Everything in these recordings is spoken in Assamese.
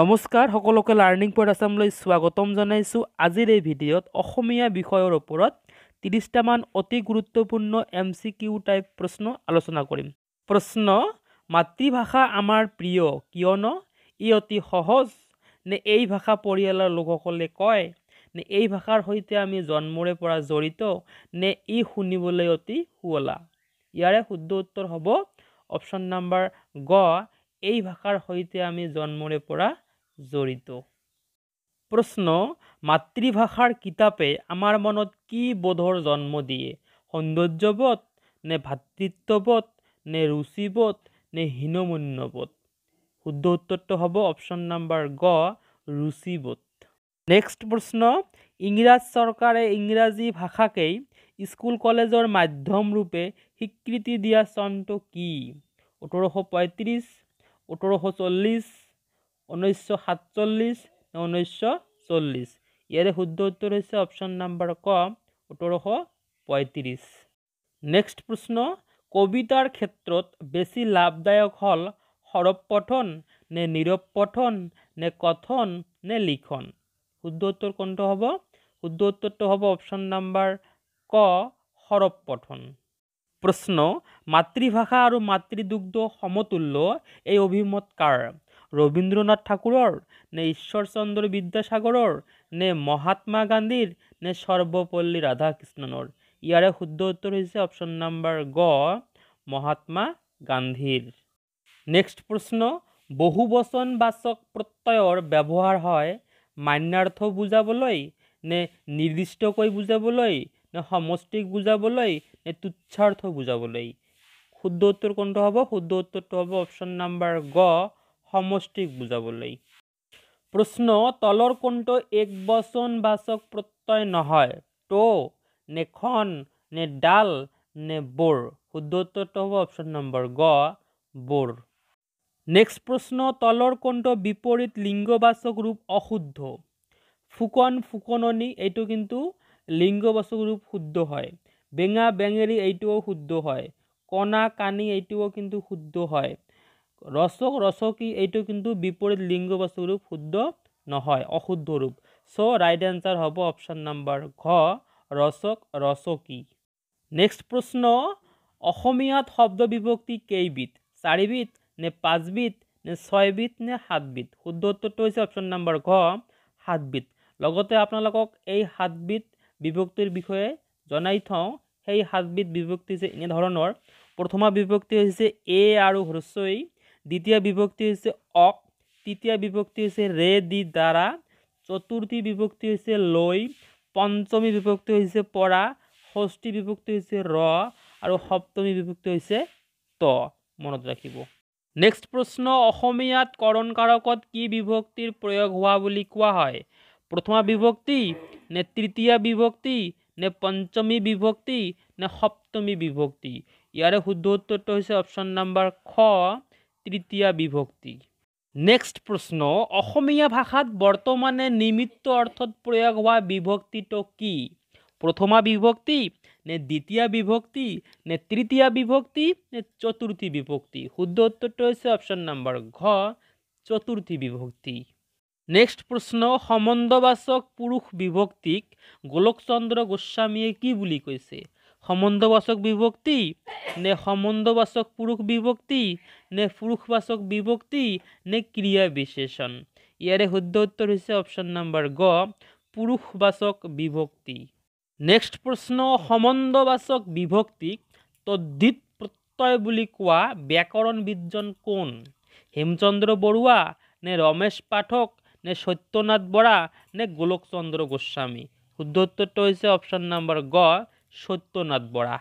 নমস্কাৰ সকলোকে লাৰ্ণিং পইণ্ট আছামলৈ স্বাগতম জনাইছোঁ আজিৰ এই ভিডিঅ'ত অসমীয়া বিষয়ৰ ওপৰত ত্ৰিছটামান অতি গুৰুত্বপূৰ্ণ এম চি কিউ টাইপ প্ৰশ্ন আলোচনা কৰিম প্ৰশ্ন মাতৃভাষা আমাৰ প্ৰিয় কিয়নো ই অতি সহজ নে এই ভাষা পৰিয়ালৰ লোকসকলে কয় নে এই ভাষাৰ সৈতে আমি জন্মৰে পৰা জড়িত নে ই শুনিবলৈ অতি শুৱলা ইয়াৰে শুদ্ধ উত্তৰ হ'ব অপশ্যন নাম্বাৰ গ এই ভাষাৰ সৈতে আমি জন্মৰে পৰা জড়িত প্ৰশ্ন মাতৃভাষাৰ কিতাপে আমাৰ মনত কি বোধৰ জন্ম দিয়ে সৌন্দৰ্যবোধ নে ভাতৃত্ববোধ নে ৰুচিবোধ নে হীনমূন্যবোধ শুদ্ধ উত্তৰটো হ'ব অপশ্যন নম্বৰ গ ৰুচিবোধ নেক্সট প্ৰশ্ন ইংৰাজ চৰকাৰে ইংৰাজী ভাষাকেই স্কুল কলেজৰ মাধ্যমৰূপে স্বীকৃতি দিয়া চনটো কি ওঠৰশ পঁয়ত্ৰিছ ওঠৰশ চল্লিছ ঊনৈছশ সাতচল্লিছ নে ঊনৈছশ চল্লিছ ইয়াৰে শুদ্ধ উত্তৰ হৈছে অপশ্যন নাম্বাৰ ক সোতৰশ পঁয়ত্ৰিছ নেক্সট প্ৰশ্ন কবিতাৰ ক্ষেত্ৰত বেছি লাভদায়ক হ'ল সৰব পঠন নে নীৰৱ পঠন নে কথন নে লিখন শুদ্ধ উত্তৰ কোনটো হ'ব শুদ্ধ উত্তৰটো হ'ব অপশ্যন নাম্বাৰ ক সৰব পঠন প্ৰশ্ন মাতৃভাষা আৰু মাতৃদুগ্ধ সমতুল্য এই অভিমত কাৰ ৰবীন্দ্ৰনাথ ঠাকুৰৰ নে ঈশ্বৰ চন্দ্ৰ বিদ্যাসাগৰৰ নে মহাত্মা গান্ধীৰ নে সৰ্বপল্লী ৰাধাকৃষ্ণনৰ ইয়াৰে শুদ্ধ উত্তৰ হৈছে অপশ্যন নাম্বাৰ গ মহাত্মা গান্ধীৰ নেক্সট প্ৰশ্ন বচন বাচক প্ৰত্যয়ৰ ব্যৱহাৰ হয় মান্যাৰ্থ বুজাবলৈ নে নিৰ্দিষ্টকৈ বুজাবলৈ নে সমষ্টিক বুজাবলৈ নে তুচ্ছাৰ্থ বুজাবলৈ শুদ্ধ উত্তৰ কোনটো হ'ব শুদ্ধ উত্তৰটো হ'ব অপশ্যন নাম্বাৰ গ সমষ্টিক বুজাবলৈ প্ৰশ্ন তলৰ কোনটো এক বচন বাচক প্ৰত্যয় নহয় ট নে খন নে ডাল নে বোৰ শুদ্ধ হ'ব অপশ্যন নম্বৰ গ বোৰ নেক্সট প্ৰশ্ন তলৰ কোনটো বিপৰীত লিংগ বাচক ৰূপ অশুদ্ধ ফুকন ফুকননি এইটো কিন্তু লিংগ বাচক ৰূপ শুদ্ধ হয় বেঙা বেঙেৰি এইটোও শুদ্ধ হয় কণা কানি এইটোও কিন্তু শুদ্ধ হয় ৰচক ৰচকী এইটো কিন্তু বিপৰীত লিংগবাচক ৰূপ শুদ্ধ নহয় অশুদ্ধ ৰূপ চ' ৰাইট এনচাৰ হ'ব অপশ্যন নম্বৰ ঘ ৰচক ৰচকী নেক্সট প্ৰশ্ন অসমীয়াত শব্দ বিভক্তি কেইবিধ চাৰিবিধ নে পাঁচবিধ নে ছয়বিধ নে সাতবিধ শুদ্ধ উত্তৰটো হৈছে অপশ্যন নম্বৰ ঘ সাতবিধ লগতে আপোনালোকক এই সাতবিধ বিভক্তিৰ বিষয়ে জনাই থওঁ সেই সাতবিধ বিভক্তি হৈছে এনেধৰণৰ প্ৰথমা বিভক্তি হৈছে এ আৰু হ্ৰস্বই দ্বিতীয় বিভক্তি হয়েছে অক তৃতীয় বিভক্তি হয়েছে রে দি দ্বারা চতুর্থী বিভক্তি হয়েছে লৈ পঞ্চমী বিভক্তি হয়েছে পরা ষষ্ঠী বিভক্তি হয়েছে র আৰু সপ্তমী বিভক্তি হৈছে ত মনত ৰাখিব নেক্সট প্ৰশ্ন অসমীয়াত কৰণ কাৰকত কি বিভক্তিৰ প্ৰয়োগ হোৱা বুলি কোৱা হয় প্ৰথমা বিভক্তি নে তৃতীয়া বিভক্তি নে পঞ্চমী বিভক্তি নে সপ্তমী বিভক্তি ইয়াৰে শুদ্ধ উত্তৰটো হৈছে অপশ্যন নাম্বাৰ খ তৃতীয়া বিভক্তি নেক্সট প্রশ্ন অসমীয়া ভাষাত বৰ্তমানে নিমিত্ত অৰ্থত প্ৰয়োগ হোৱা বিভক্তিটো কি প্ৰথমা বিভক্তি নে দ্বিতীয়া বিভক্তি নে তৃতীয়া বিভক্তি নে চতুৰ্থী বিভক্তি শুদ্ধ উত্তৰটো হৈছে অপশ্যন নম্বৰ ঘ চতুৰ্থী বিভক্তি নেক্সট প্ৰশ্ন সম্বন্ধবাচক পুৰুষ বিভক্তিক গোলকচন্দ্ৰ গোস্বামীয়ে কি বুলি কৈছে সম্বন্ধবাচক বিভক্তি নে সম্বন্ধবাচক পুরুষ বিভক্তি নে পুরুষবাচক বিভক্তি নে ক্রিয়া বিশেষণ ইয়াৰে শুদ্ধ উত্তৰ হৈছে অপশ্যন নাম্বাৰ গ পুৰুষবাচক বিভক্তি নেক্সট প্ৰশ্ন সম্বন্ধবাচক বিভক্তিক তদ্ধিত প্ৰত্যয় বুলি কোৱা ব্যাকৰণবিদজন কোন হেমচন্দ্ৰ বৰুৱা নে ৰমেশ পাঠক নে সত্যনাথ বৰা নে গোলকচন্দ্ৰ গোস্বামী শুদ্ধ উত্তৰটো হৈছে অপশন নাম্বাৰ গ সত্যনাথ বৰা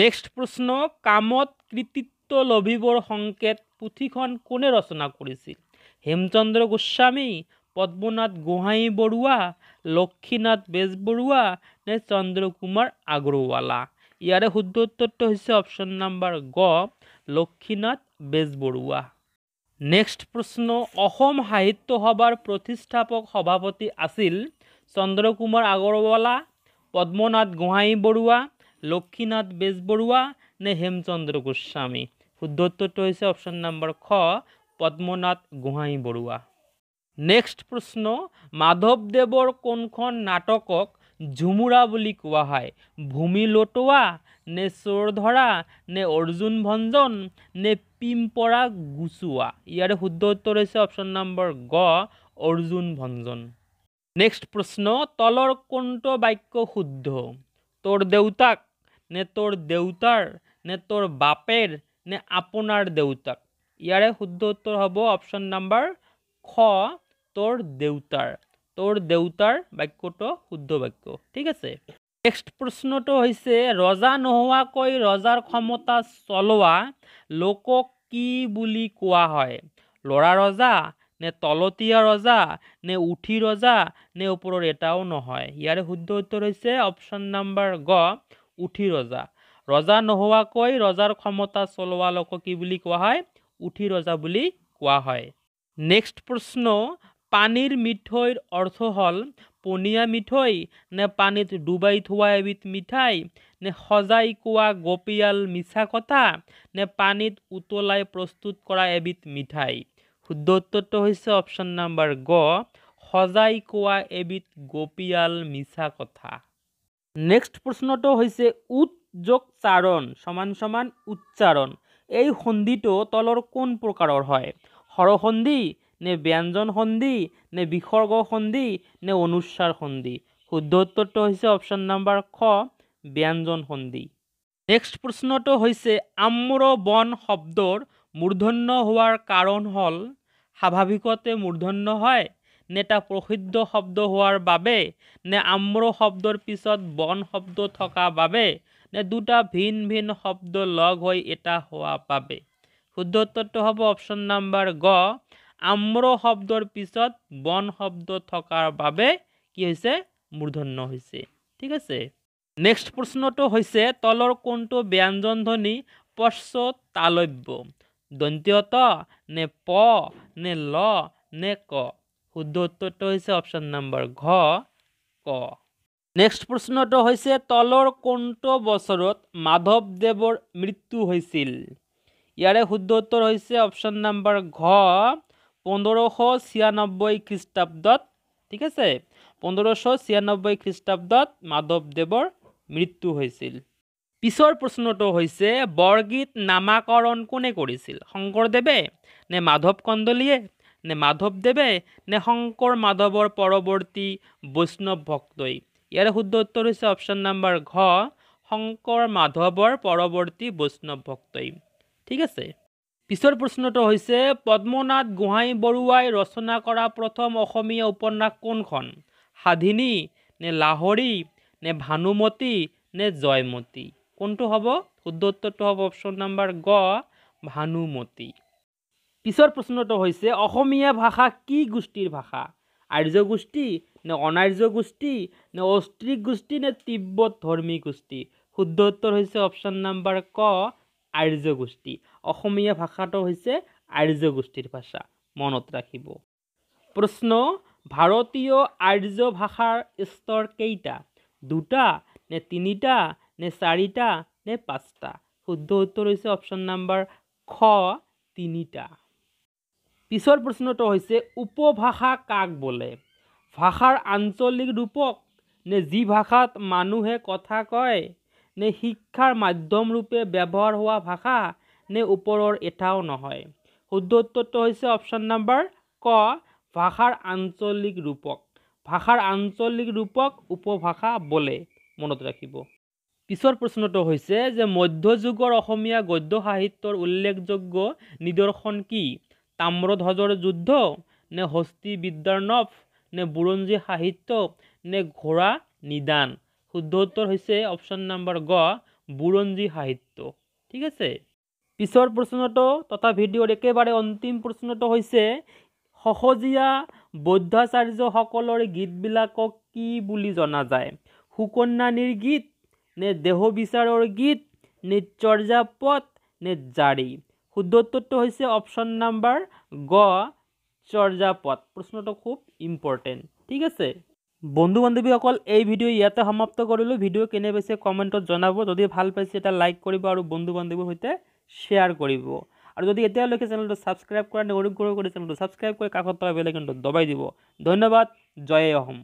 নেক্সট প্ৰশ্ন কামত কৃতিত্ব লভিবৰ সংকেত পুথিখন কোনে ৰচনা কৰিছিল হেমচন্দ্ৰ গোস্বামী পদ্মনাথ গোহাঁই বৰুৱা লক্ষীনাথ বেজবৰুৱা নে চন্দ্ৰকুমাৰ আগৰৱালা ইয়াৰে শুদ্ধ উত্তৰটো হৈছে অপশ্যন নম্বৰ গ লক্ষ্মীনাথ বেজবৰুৱা নেক্সট প্ৰশ্ন অসম সাহিত্য সভাৰ প্ৰতিষ্ঠাপক সভাপতি আছিল চন্দ্ৰকুমাৰ আগৰৱালা পদ্মনাথ গোহাঁই বৰুৱা লক্ষ্মীনাথ বেজবৰুৱা নে হেমচন্দ্ৰ গোস্বামী শুদ্ধ উত্তৰটো হৈছে অপশ্যন নম্বৰ খ পদ্মনাথ গোহাঁই বৰুৱা নেক্সট প্ৰশ্ন মাধৱদেৱৰ কোনখন নাটকক ঝুমুৰা বুলি কোৱা হয় ভূমি লটোৱা নে চোৰ ধৰা নে অৰ্জুন ভঞ্জন নে পিম্পৰা গুচোৱা ইয়াৰে শুদ্ধ উত্তৰ হৈছে অপশ্যন নম্বৰ গ অৰ্জুন ভঞ্জন নেক্সট প্ৰশ্ন তলৰ কোনটো বাক্য শুদ্ধ তোৰ দেউতাক নে তোৰ দেউতাৰ নে তোৰ বাপেৰ নে আপোনাৰ দেউতাক ইয়াৰে শুদ্ধ উত্তৰ হ'ব অপশ্যন নাম্বাৰ খ তোৰ দেউতাৰ তোৰ দেউতাৰ বাক্যটো শুদ্ধ বাক্য ঠিক আছে নেক্সট প্ৰশ্নটো হৈছে ৰজা নোহোৱাকৈ ৰজাৰ ক্ষমতা চলোৱা লোকক কি বুলি কোৱা হয় ল'ৰা ৰজা নে তলতীয়া ৰজা নে উঠি ৰজা নে ওপৰৰ এটাও নহয় ইয়াৰে শুদ্ধ উত্তৰ হৈছে অপশ্যন নাম্বাৰ গ উঠি ৰজা ৰজা নোহোৱাকৈ ৰজাৰ ক্ষমতা চলোৱা লোক কি বুলি কোৱা হয় উঠি ৰজা বুলি কোৱা হয় নেক্সট প্ৰশ্ন পানীৰ মিঠৈৰ অৰ্থ হ'ল পনীয়া মিঠৈ নে পানীত ডুবাই থোৱা এবিধ মিঠাই নে সজাই কোৱা গপিয়াল মিছা কথা নে পানীত উতলাই প্ৰস্তুত কৰা এবিধ মিঠাই শুদ্ধ হৈছে অপশ্যন নাম্বাৰ গ সজাই কোৱা এবিধ গপিয়াল মিছা কথা নেক্সট প্ৰশ্নটো হৈছে উৎ যোগ চাৰণ সমান সমান উচ্চাৰণ এই সন্ধিটো তলৰ কোন প্ৰকাৰৰ হয় সৰসন্ধি নে ব্যঞ্জন সন্ধি নে বিসৰ্গ সন্ধি নে অনুস্বাৰ সন্ধি শুদ্ধ উত্তৰটো হৈছে অপশ্যন নাম্বাৰ খ ব্যঞ্জন সন্ধি নেক্সট প্ৰশ্নটো হৈছে আম্ৰ বন শব্দৰ মূৰ্ধন্য হোৱাৰ কাৰণ হ'ল স্বাভাৱিকতে মূৰ্ধন্য হয় নে এটা প্ৰসিদ্ধ শব্দ হোৱাৰ বাবে নে আম্ৰ শব্দৰ পিছত বন শব্দ থকা বাবে নে দুটা ভিন ভিন শব্দ লগ হৈ এটা হোৱা বাবে শুদ্ধ উত্তৰটো হ'ব অপশ্যন নাম্বাৰ গ আম্ৰ শব্দৰ পিছত বন শব্দ থকাৰ বাবে কি হৈছে মূৰ্ধন্য হৈছে ঠিক আছে নেক্সট প্ৰশ্নটো হৈছে তলৰ কোনটো ব্যঞ্জন ধ্বনি পশ্চ তালব্য দন্ত্য় ত নে প নে ল নে ক শুদ্ধ উত্তৰটো হৈছে অপশ্যন নম্বৰ ঘ ক নেক্সট প্ৰশ্নটো হৈছে তলৰ কোনটো বছৰত মাধৱদেৱৰ মৃত্যু হৈছিল ইয়াৰে শুদ্ধ উত্তৰ হৈছে অপশ্যন নম্বৰ ঘ পোন্ধৰশ ছিয়ানব্বৈ খ্ৰীষ্টাব্দত ঠিক আছে পোন্ধৰশ ছিয়ানব্বৈ খ্ৰীষ্টাব্দত মাধৱদেৱৰ মৃত্যু হৈছিল পিছৰ প্ৰশ্নটো হৈছে বৰগীত নামাকৰণ কোনে কৰিছিল শংকৰদেৱে নে মাধৱ কন্দলীয়ে নে মাধৱদেৱে নে শংকৰ মাধৱৰ পৰৱৰ্তী বৈষ্ণৱ ভক্তই ইয়াৰে শুদ্ধ উত্তৰ হৈছে অপশ্যন নম্বৰ ঘ শংকৰ মাধৱৰ পৰৱৰ্তী বৈষ্ণৱ ভক্তই ঠিক আছে পিছৰ প্ৰশ্নটো হৈছে পদ্মনাথ গোহাঁই বৰুৱাই ৰচনা কৰা প্ৰথম অসমীয়া উপন্যাস কোনখন সাধিনী নে লাহৰি নে ভানুমতী নে জয়মতী কোনটো হ'ব শুদ্ধ উত্তৰটো হ'ব অপশ্যন নম্বৰ গ ভানুমতি পিছৰ প্ৰশ্নটো হৈছে অসমীয়া ভাষা কি গোষ্ঠীৰ ভাষা আৰ্য গোষ্ঠী নে অনাৰ্য গোষ্ঠী নে অষ্ট্ৰিক গোষ্ঠী নে তিব্বত ধৰ্মী গোষ্ঠী শুদ্ধ উত্তৰ হৈছে অপশ্যন নম্বৰ ক আৰ্য গোষ্ঠী অসমীয়া ভাষাটো হৈছে আৰ্য গোষ্ঠীৰ ভাষা মনত ৰাখিব প্ৰশ্ন ভাৰতীয় আৰ্য ভাষাৰ স্তৰ কেইটা দুটা নে তিনিটা নে চাৰিটা নে পাঁচটা শুদ্ধ উত্তৰ হৈছে অপশ্যন নাম্বাৰ খ তিনিটা পিছৰ প্ৰশ্নটো হৈছে উপভাষা কাক বোলে ভাষাৰ আঞ্চলিক ৰূপক নে যি ভাষাত মানুহে কথা কয় নে শিক্ষাৰ মাধ্যমৰূপে ব্যৱহাৰ হোৱা ভাষা নে ওপৰৰ এটাও নহয় শুদ্ধ উত্তৰটো হৈছে অপশ্যন নাম্বাৰ ক ভাষাৰ আঞ্চলিক ৰূপক ভাষাৰ আঞ্চলিক ৰূপক উপভাষা বোলে মনত ৰাখিব পিছৰ প্ৰশ্নটো হৈছে যে মধ্যযুগৰ অসমীয়া গদ্য সাহিত্যৰ উল্লেখযোগ্য নিদৰ্শন কি তাম্ৰধ্বজৰ যুদ্ধ নে হস্তি বিদ্যাৰ্ণভ নে বুৰঞ্জী সাহিত্য নে ঘোঁৰা নিদান শুদ্ধ উত্তৰ হৈছে অপশ্যন নম্বৰ গ বুৰঞ্জী সাহিত্য ঠিক আছে পিছৰ প্ৰশ্নটো তথা ভিডিঅ'ৰ একেবাৰে অন্তিম প্ৰশ্নটো হৈছে সহজীয়া বৌদ্ধাচাৰ্যসকলৰ গীতবিলাকক কি বুলি জনা যায় সুকন্যানীৰ গীত নে দেহ বিচাৰৰ গীত নে চৰ্যা পথ নে জাৰি শুদ্ধ উত্তৰটো হৈছে অপশ্যন নাম্বাৰ গ চৰ্যা পথ প্ৰশ্নটো খুব ইম্পৰ্টেণ্ট ঠিক আছে বন্ধু বান্ধৱীসকল এই ভিডিঅ' ইয়াতে সমাপ্ত কৰিলোঁ ভিডিঅ' কেনে পাইছে কমেণ্টত জনাব যদি ভাল পাইছে এটা লাইক কৰিব আৰু বন্ধু বান্ধৱীৰ সৈতে শ্বেয়াৰ কৰিব আৰু যদি এতিয়ালৈকে চেনেলটো ছাবস্ক্ৰাইব কৰা নাই অনুগ্ৰহ কৰি চেনেলটো ছাবস্ক্ৰাইব কৰি কাষত থকা বেলেগ দবাই দিব ধন্যবাদ জয় অসম